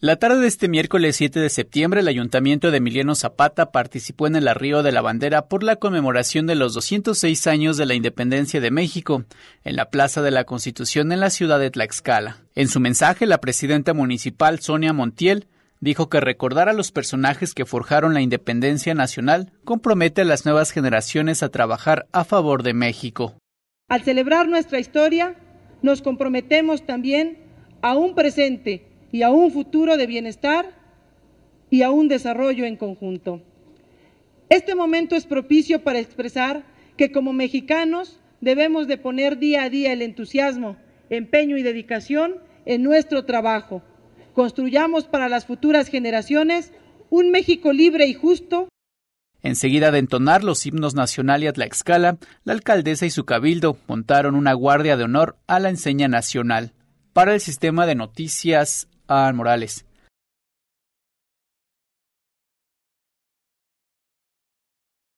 La tarde de este miércoles 7 de septiembre, el Ayuntamiento de Emiliano Zapata participó en el arrío de la bandera por la conmemoración de los 206 años de la independencia de México, en la Plaza de la Constitución en la ciudad de Tlaxcala. En su mensaje, la presidenta municipal Sonia Montiel dijo que recordar a los personajes que forjaron la independencia nacional compromete a las nuevas generaciones a trabajar a favor de México. Al celebrar nuestra historia, nos comprometemos también a un presente y a un futuro de bienestar y a un desarrollo en conjunto. Este momento es propicio para expresar que como mexicanos debemos de poner día a día el entusiasmo, empeño y dedicación en nuestro trabajo. Construyamos para las futuras generaciones un México libre y justo. Enseguida de entonar los himnos nacional y a escala, la alcaldesa y su cabildo montaron una guardia de honor a la enseña nacional. Para el sistema de noticias ...Alan Morales.